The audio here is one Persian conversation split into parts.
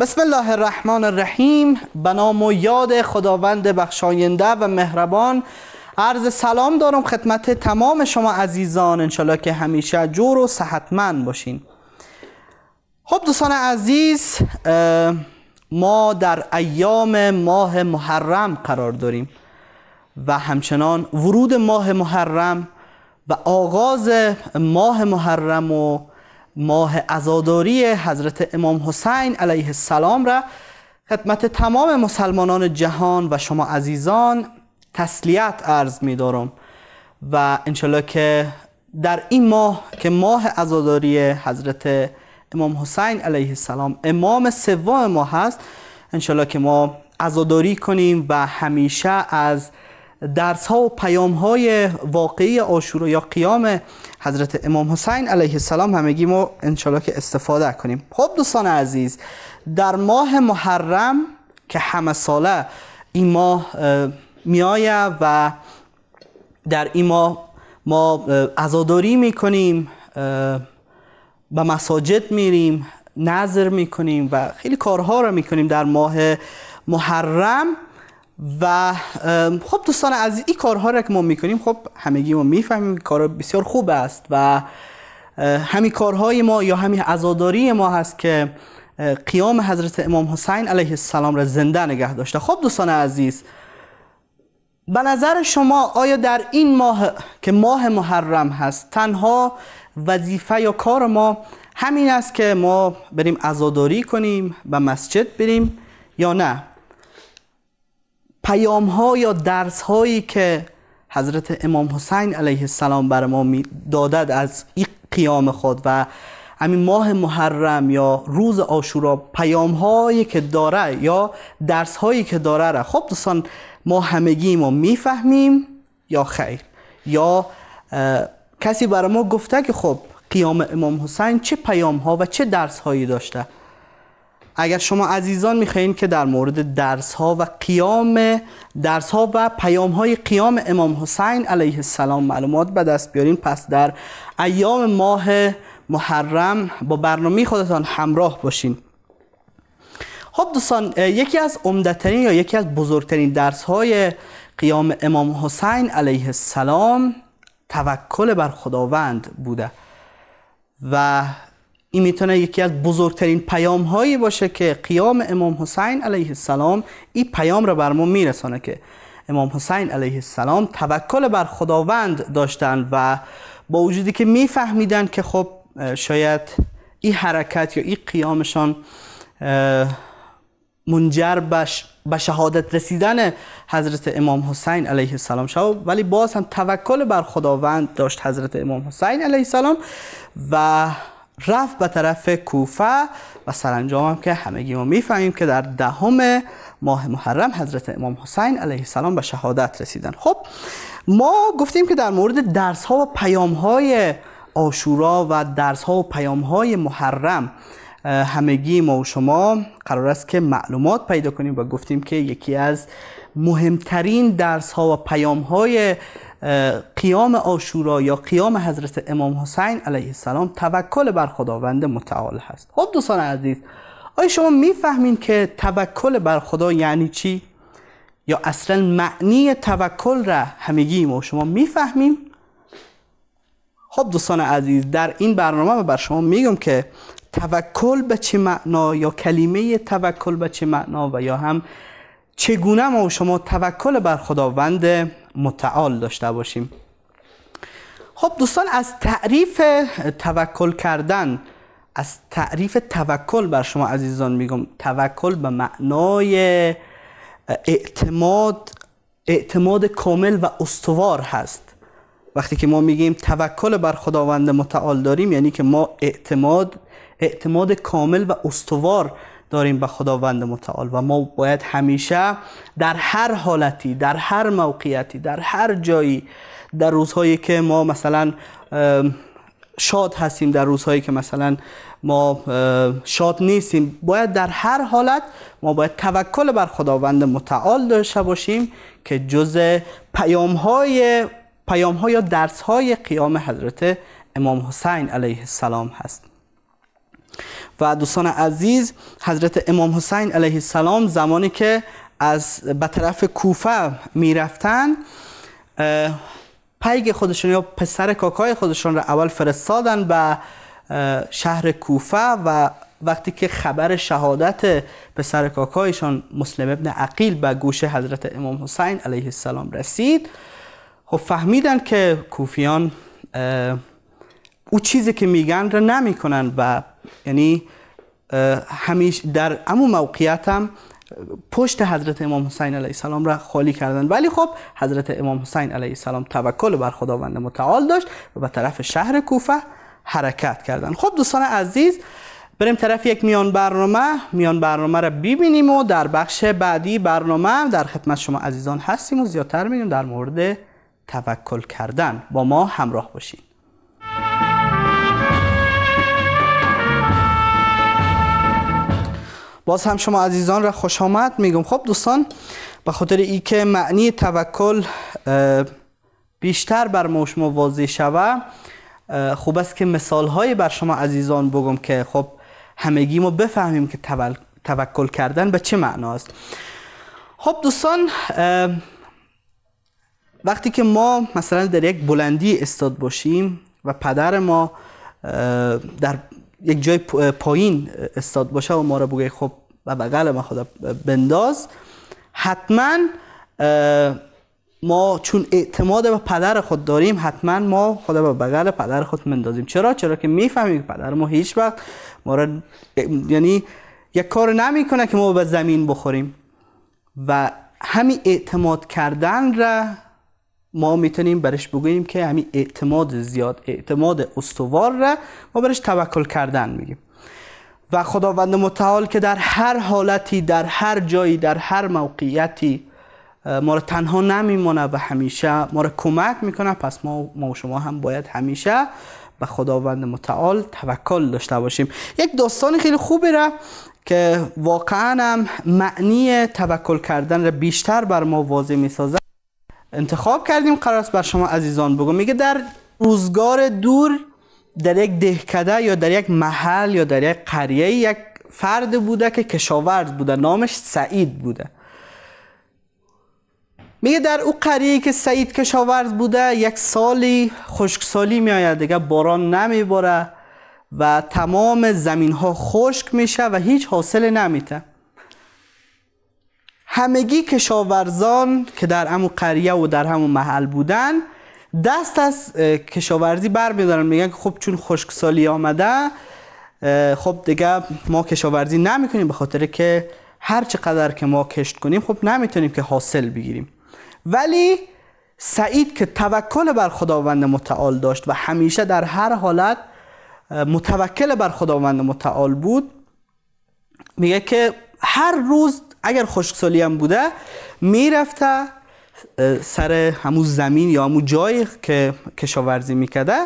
بسم الله الرحمن الرحیم به نام و یاد خداوند بخشاینده و مهربان عرض سلام دارم خدمت تمام شما عزیزان انشالله که همیشه جور و صحتمند باشین خب دوستان عزیز ما در ایام ماه محرم قرار داریم و همچنان ورود ماه محرم و آغاز ماه محرم و ماه ازاداری حضرت امام حسین علیه السلام را خدمت تمام مسلمانان جهان و شما عزیزان تسلیت عرض می دارم و انشالله که در این ماه که ماه ازاداری حضرت امام حسین علیه السلام امام سوم ما هست انشالله که ما عزاداری کنیم و همیشه از درس ها و پیام های واقعی آشورا یا قیام حضرت امام حسین علیه السلام همگی ما انشالله که استفاده کنیم خب دوستان عزیز در ماه محرم که همه ساله این ماه میایه و در این ماه ما ازاداری میکنیم به مساجد میریم نظر میکنیم و خیلی کارها رو میکنیم در ماه محرم و خب دوستان عزیز این کارها را که ما میکنیم خب همگی ما میفهمیم کار بسیار خوب است و همین کارهای ما یا همین عزاداری ما هست که قیام حضرت امام حسین علیه السلام را زنده نگه داشته خب دوستان عزیز به نظر شما آیا در این ماه که ماه محرم هست تنها وظیفه یا کار ما همین است که ما بریم عزاداری کنیم به مسجد بریم یا نه پیام ها یا درس هایی که حضرت امام حسین علیه السلام بر ما دادد از این قیام خود و همین ماه محرم یا روز آشورا پیام هایی که داره یا درس هایی که داره را خب دوستان ما همگی ما میفهمیم یا خیر یا کسی بر ما گفته که خب قیام امام حسین چه پیام ها و چه درس هایی داشته اگر شما عزیزان میخواین که در مورد درس ها و قیام درس ها و پیام های قیام امام حسین علیه السلام معلومات به دست بیارین پس در ایام ماه محرم با برنامه خودتان همراه باشین خب دوستان یکی از عمدترین یا یکی از بزرگترین درس های قیام امام حسین علیه السلام توکل بر خداوند بوده و این میتونه یکی از بزرگترین پیام هایی باشه که قیام امام حسین علیه السلام این پیام را بر ما میرسانه که امام حسین علیه السلام توکل بر خداوند داشتن و با وجودی که میفهمیدن که خب شاید این حرکت یا این قیامشان منجر به شهادت رسیدن حضرت امام حسین علیه السلام ولی باز هم توکل بر خداوند داشت حضرت امام حسین علیه السلام و رفت به طرف کوفه و سرانجام هم که همگی ما میفهمیم که در دهم ماه محرم حضرت امام حسین علیه السلام به شهادت رسیدن خب ما گفتیم که در مورد درس ها و پیام های آشورا و درس ها و پیام های محرم همگی ما و شما قرار است که معلومات پیدا کنیم و گفتیم که یکی از مهمترین درس ها و پیام های قیام آشورا یا قیام حضرت امام حسین علیه السلام توکل بر خداوند متعال هست خب دوستان عزیز آیا شما میفهمین که توکل بر خدا یعنی چی؟ یا اصلا معنی توکل را همگی ما شما میفهمیم؟ خب دوستان عزیز در این برنامه بر شما میگم که توکل به چه معنا یا کلمه توکل به چه معنا و یا هم چگونه ما شما توکل بر خداوند متعال داشته باشیم خب دوستان از تعریف توکل کردن از تعریف توکل بر شما عزیزان میگم توکل به معنای اعتماد اعتماد کامل و استوار هست وقتی که ما میگیم توکل بر خداوند متعال داریم یعنی که ما اعتماد اعتماد کامل و استوار داریم به خداوند متعال و ما باید همیشه در هر حالتی در هر موقعیتی در هر جایی در روزهایی که ما مثلا شاد هستیم در روزهایی که مثلا ما شاد نیستیم باید در هر حالت ما باید توکل بر خداوند متعال داشته باشیم که جز پیام های پیام های یا درس های قیام حضرت امام حسین علیه السلام هست و دوستان عزیز حضرت امام حسین علیه السلام زمانی که از به طرف کوفه میرفتن پیگ خودشون یا پسر کاکای خودشون را اول فرستادن به شهر کوفه و وقتی که خبر شهادت پسر کاکایشان مسلم ابن عقیل به گوش حضرت امام حسین علیه السلام رسید خب فهمیدن که کوفیان او چیزی که میگن را نمیکنن و یعنی همیشه در امو موقعیت هم پشت حضرت امام حسین علیه السلام را خالی کردن ولی خب حضرت امام حسین علیه السلام توکل بر خداوند متعال داشت و به طرف شهر کوفه حرکت کردن خب دوستان عزیز بریم طرف یک میان برنامه میان برنامه را ببینیم و در بخش بعدی برنامه در خدمت شما عزیزان هستیم و زیادتر میگیم در مورد توکل کردن با ما همراه باشید باز هم شما عزیزان را خوش آمد میگم خب دوستان به خاطر ای که معنی توکل بیشتر بر ما شما واضح شوه خوب است که مثال های بر شما عزیزان بگم که خب همگی ما بفهمیم که توکل کردن به چه معنا است خب دوستان وقتی که ما مثلا در یک بلندی استاد باشیم و پدر ما در یک جای پایین استاد باشه و ما را بگه خب و بغل ما خدا بنداز حتما ما چون اعتماد به پدر خود داریم حتما ما خدا به بغل پدر خود مندازیم چرا چرا که میفهمیم که پدر ما هیچ وقت ما را یعنی یک کار نمیکنه که ما به زمین بخوریم و همین اعتماد کردن را ما میتونیم برش بگوییم که همین اعتماد زیاد اعتماد استوار را ما برش توکل کردن میگیم و خداوند متعال که در هر حالتی در هر جایی در هر موقعیتی ما را تنها نمیمونه و همیشه ما را کمک میکنه پس ما, ما و شما هم باید همیشه به خداوند متعال توکل داشته باشیم یک داستان خیلی خوبی را که واقعا هم معنی توکل کردن را بیشتر بر ما واضح میسازه انتخاب کردیم قرار است بر شما عزیزان بگو میگه در روزگار دور در یک دهکده یا در یک محل یا در یک قریه یک فرد بوده که کشاورز بوده نامش سعید بوده میگه در او قریه که سعید کشاورز بوده یک سالی خشکسالی آید دیگه باران نمیباره و تمام زمین ها خشک میشه و هیچ حاصل نمیته همگی کشاورزان که در همون قریه و در همون محل بودن دست از کشاورزی بر میدارن میگن که خب چون خشکسالی آمده خب دیگه ما کشاورزی نمیکنیم به خاطر که هر چقدر که ما کشت کنیم خب نمیتونیم که حاصل بگیریم ولی سعید که توکل بر خداوند متعال داشت و همیشه در هر حالت متوکل بر خداوند متعال بود میگه که هر روز اگر خشکسالی هم بوده میرفته سر همون زمین یا همون جایی که کشاورزی میکده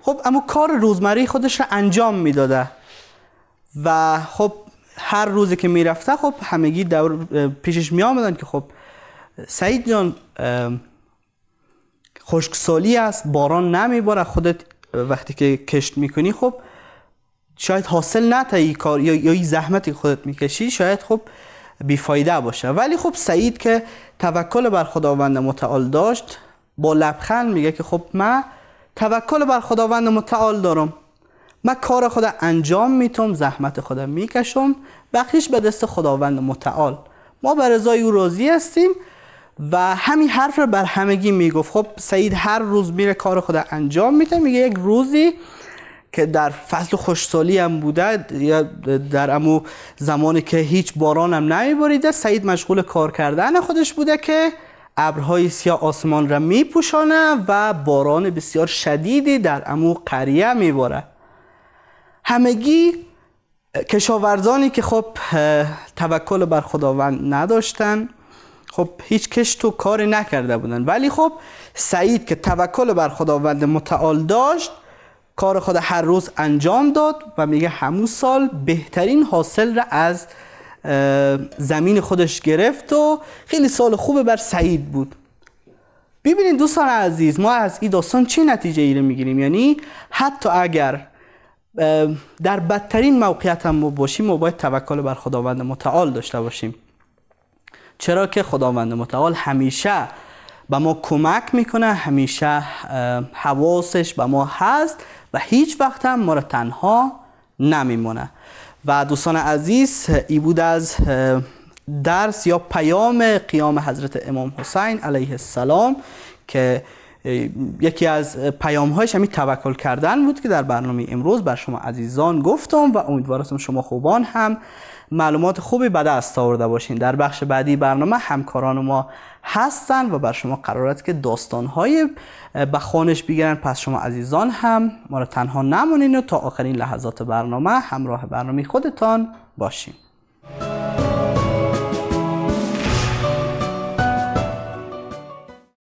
خب اما کار روزمره خودش رو انجام میداده و خب هر روزی که میرفته خب همگی دور پیشش می آمدن که خب سعید جان خشکسالی است باران نمیباره خودت وقتی که کشت میکنی خب شاید حاصل نتایی کار یا یا زحمتی خودت میکشی شاید خب بیفایده باشه ولی خب سعید که توکل بر خداوند متعال داشت با لبخند میگه که خب من توکل بر خداوند متعال دارم من کار خدا انجام میتم زحمت خدا میکشم بخشش به دست خداوند متعال ما به رضای او راضی هستیم و همین حرف رو بر همگی میگفت خب سعید هر روز میره کار خدا انجام میده میگه یک روزی که در فصل خوشسالی هم بوده یا در امو زمانی که هیچ باران هم باریده سعید مشغول کار کردن خودش بوده که ابرهای سیاه آسمان را میپوشانه و باران بسیار شدیدی در امو قریه میباره همگی کشاورزانی که خب توکل بر خداوند نداشتن خب هیچ کشت تو کاری نکرده بودن ولی خب سعید که توکل بر خداوند متعال داشت کار خود هر روز انجام داد و میگه همون سال بهترین حاصل را از زمین خودش گرفت و خیلی سال خوبه بر سعید بود ببینید دوستان عزیز ما از این داستان چه نتیجه ایره میگیریم یعنی حتی اگر در بدترین موقعیت هم باشیم ما باید توکل بر خداوند متعال داشته باشیم چرا که خداوند متعال همیشه به ما کمک میکنه همیشه حواسش به ما هست و هیچ وقت هم ما را تنها نمیمونه و دوستان عزیز ای بود از درس یا پیام قیام حضرت امام حسین علیه السلام که یکی از پیام هایش همین توکل کردن بود که در برنامه امروز بر شما عزیزان گفتم و امیدوارستم شما خوبان هم معلومات خوبی به دست آورده باشین در بخش بعدی برنامه همکاران ما هستن و بر شما قرار است که داستانهای به خانش بگیرن پس شما عزیزان هم ما را تنها نمونین و تا آخرین لحظات برنامه همراه برنامه خودتان باشین